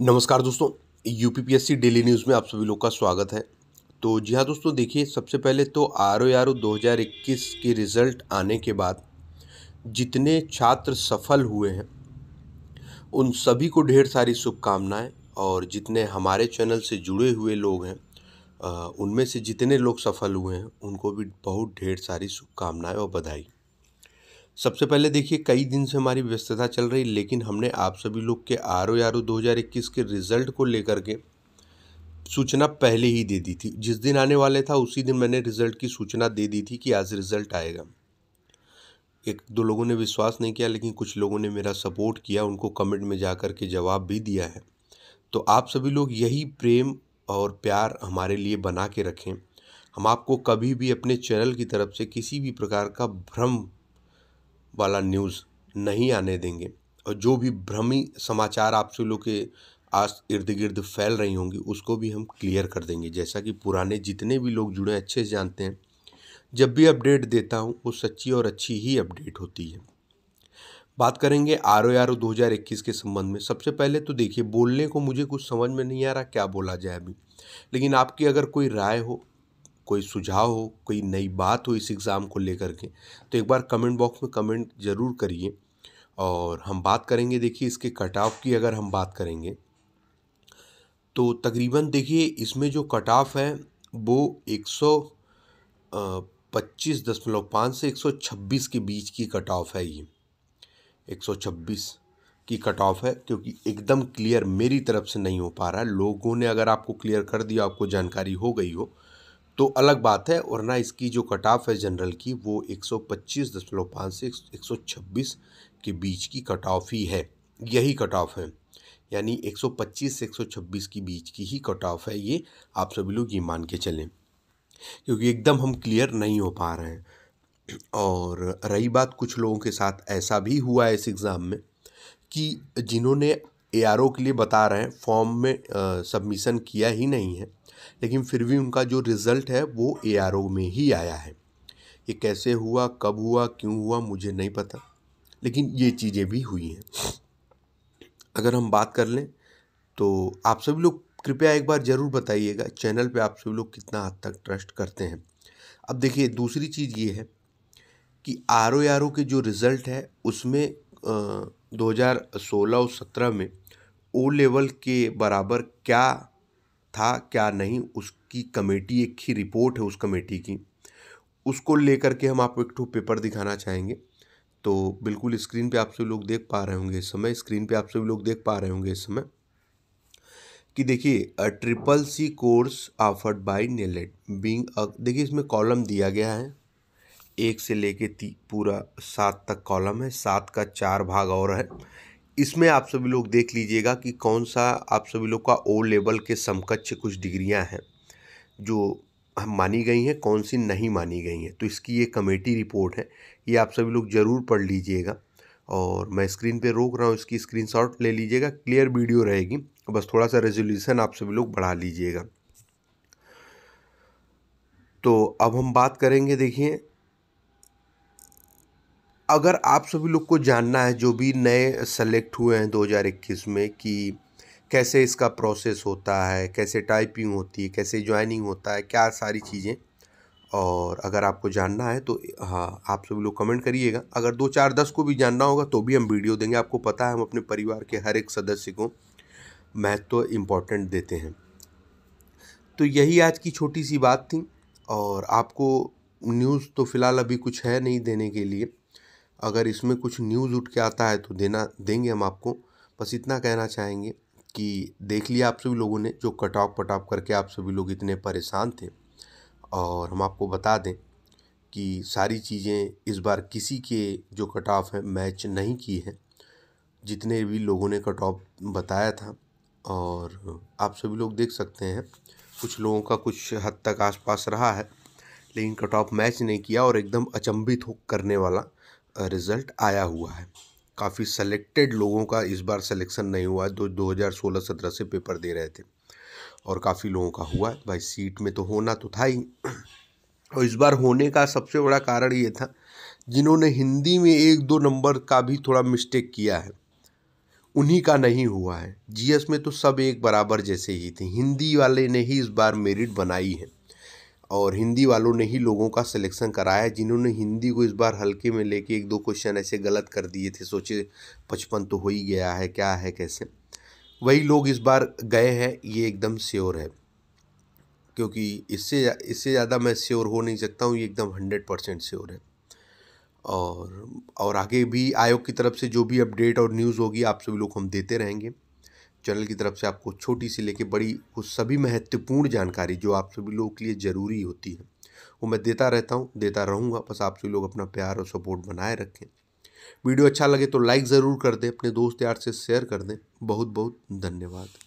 नमस्कार दोस्तों you daily news में आप सभी लोग का स्वागत है तो जी हाँ दोस्तों देखिए सबसे पहले तो आर ओ आर ओ दो हज़ार इक्कीस के रिज़ल्ट आने के बाद जितने छात्र सफल हुए हैं उन सभी को ढेर सारी शुभकामनाएं और जितने हमारे चैनल से जुड़े हुए लोग हैं उनमें से जितने लोग सफल हुए हैं उनको भी बहुत ढेर सारी शुभकामनाएं और बधाई सबसे पहले देखिए कई दिन से हमारी व्यस्तता चल रही लेकिन हमने आप सभी लोग के आर ओ आर ओ दो के रिज़ल्ट को लेकर के सूचना पहले ही दे दी थी जिस दिन आने वाले था उसी दिन मैंने रिज़ल्ट की सूचना दे दी थी कि आज रिज़ल्ट आएगा एक दो लोगों ने विश्वास नहीं किया लेकिन कुछ लोगों ने मेरा सपोर्ट किया उनको कमेंट में जा कर के जवाब भी दिया है तो आप सभी लोग यही प्रेम और प्यार हमारे लिए बना के रखें हम आपको कभी भी अपने चैनल की तरफ से किसी भी प्रकार का भ्रम वाला न्यूज़ नहीं आने देंगे और जो भी भ्रमी समाचार आपसे लोग के आज इर्द गिर्द फैल रही होंगी उसको भी हम क्लियर कर देंगे जैसा कि पुराने जितने भी लोग जुड़े अच्छे से जानते हैं जब भी अपडेट देता हूँ वो सच्ची और अच्छी ही अपडेट होती है बात करेंगे आर ओ आर ओ दो हज़ार इक्कीस के संबंध में सबसे पहले तो देखिए बोलने को मुझे कुछ समझ में नहीं आ रहा क्या बोला जाए अभी लेकिन आपकी अगर कोई राय हो कोई सुझाव हो कोई नई बात हो इस एग्ज़ाम को लेकर के तो एक बार कमेंट बॉक्स में कमेंट ज़रूर करिए और हम बात करेंगे देखिए इसके कट ऑफ की अगर हम बात करेंगे तो तकरीबन देखिए इसमें जो कट ऑफ है वो एक सौ पच्चीस दशमलव पाँच से एक सौ छब्बीस के बीच की कट ऑफ है ये एक सौ छब्बीस की कट ऑफ है क्योंकि एकदम क्लियर मेरी तरफ से नहीं हो पा रहा है लोगों ने अगर आपको क्लियर कर दिया आपको जानकारी हो गई हो तो अलग बात है वरना इसकी जो कट ऑफ है जनरल की वो 125.5 से 126 के बीच की कट ऑफ ही है यही कट ऑफ है यानी 125 से 126 की बीच की ही कट ऑफ है ये आप सभी लोग ये मान के चलें क्योंकि एकदम हम क्लियर नहीं हो पा रहे हैं और रही बात कुछ लोगों के साथ ऐसा भी हुआ है इस एग्ज़ाम में कि जिन्होंने ए के लिए बता रहे हैं फॉर्म में सबमिशन किया ही नहीं है लेकिन फिर भी उनका जो रिज़ल्ट है वो ए में ही आया है ये कैसे हुआ कब हुआ क्यों हुआ मुझे नहीं पता लेकिन ये चीज़ें भी हुई हैं अगर हम बात कर लें तो आप सभी लोग कृपया एक बार ज़रूर बताइएगा चैनल पे आप सभी लोग कितना हद तक ट्रस्ट करते हैं अब देखिए दूसरी चीज़ ये है कि आर ओ आर ओ के जो रिज़ल्ट है उसमें दो हज़ार सोलह और सत्रह में ओ लेवल के बराबर क्या था क्या नहीं उसकी कमेटी एक ही रिपोर्ट है उस कमेटी की उसको लेकर के हम आपको एक ठो पेपर दिखाना चाहेंगे तो बिल्कुल स्क्रीन पे आप सभी लोग देख पा रहे होंगे इस समय स्क्रीन पे आप सभी लोग देख पा रहे होंगे इस समय कि देखिए triple C course offered by NIELIT being देखिए इसमें कॉलम दिया गया है एक से लेके पूरा सात तक कॉलम है सात का चार भाग और है इसमें आप सभी लोग देख लीजिएगा कि कौन सा आप सभी लोग का ओ लेवल के समकक्ष कुछ डिग्रियां हैं जो हम मानी गई हैं कौन सी नहीं मानी गई हैं तो इसकी ये कमेटी रिपोर्ट है ये आप सभी लोग ज़रूर पढ़ लीजिएगा और मैं स्क्रीन पे रोक रहा हूँ इसकी स्क्रीनशॉट ले लीजिएगा क्लियर वीडियो रहेगी बस थोड़ा सा रेजोल्यूशन आप सभी लोग बढ़ा लीजिएगा तो अब हम बात करेंगे देखिए अगर आप सभी लोग को जानना है जो भी नए सेलेक्ट हुए हैं 2021 में कि कैसे इसका प्रोसेस होता है कैसे टाइपिंग होती है कैसे ज्वाइनिंग होता है क्या सारी चीज़ें और अगर आपको जानना है तो हाँ आप सभी लोग कमेंट करिएगा अगर दो चार दस को भी जानना होगा तो भी हम वीडियो देंगे आपको पता है हम अपने परिवार के हर एक सदस्य को महत्व तो इम्पोर्टेंट देते हैं तो यही आज की छोटी सी बात थी और आपको न्यूज़ तो फ़िलहाल अभी कुछ है नहीं देने के लिए अगर इसमें कुछ न्यूज़ उठ के आता है तो देना देंगे हम आपको बस इतना कहना चाहेंगे कि देख लिया आप सभी लोगों ने जो कटाव पटाव करके आप सभी लोग इतने परेशान थे और हम आपको बता दें कि सारी चीज़ें इस बार किसी के जो कट ऑफ है मैच नहीं की है जितने भी लोगों ने कट ऑफ बताया था और आप सभी लोग देख सकते हैं कुछ लोगों का कुछ हद तक आसपास रहा है लेकिन कट ऑफ मैच नहीं किया और एकदम अचंभित हो करने वाला रिज़ल्ट आया हुआ है काफ़ी सेलेक्टेड लोगों का इस बार सिलेक्शन नहीं हुआ है दो हज़ार सोलह सत्रह से पेपर दे रहे थे और काफ़ी लोगों का हुआ भाई सीट में तो होना तो था ही और इस बार होने का सबसे बड़ा कारण ये था जिन्होंने हिंदी में एक दो नंबर का भी थोड़ा मिस्टेक किया है उन्हीं का नहीं हुआ है जीएस में तो सब एक बराबर जैसे ही थे हिंदी वाले ने ही इस बार मेरिट बनाई है और हिंदी वालों ने ही लोगों का सिलेक्शन कराया है जिन्होंने हिंदी को इस बार हल्के में लेके एक दो क्वेश्चन ऐसे गलत कर दिए थे सोचे पचपन तो हो ही गया है क्या है कैसे वही लोग इस बार गए हैं ये एकदम श्योर है क्योंकि इससे इससे ज़्यादा मैं श्योर हो नहीं सकता हूँ ये एकदम हंड्रेड परसेंट श्योर है और और आगे भी आयोग की तरफ से जो भी अपडेट और न्यूज़ होगी आप सभी लोग हम देते रहेंगे चैनल की तरफ से आपको छोटी सी लेके बड़ी वो सभी महत्वपूर्ण जानकारी जो आप सभी लोगों के लिए ज़रूरी होती है वो मैं देता रहता हूँ देता रहूँगा बस आप सभी लोग अपना प्यार और सपोर्ट बनाए रखें वीडियो अच्छा लगे तो लाइक ज़रूर कर दें अपने दोस्त यार से शेयर कर दें बहुत बहुत धन्यवाद